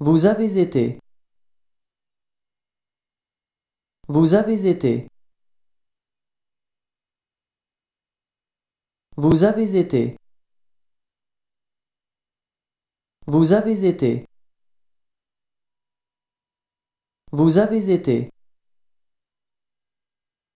Vous avez été. Vous avez été. Vous avez été. Vous avez été. Vous avez été.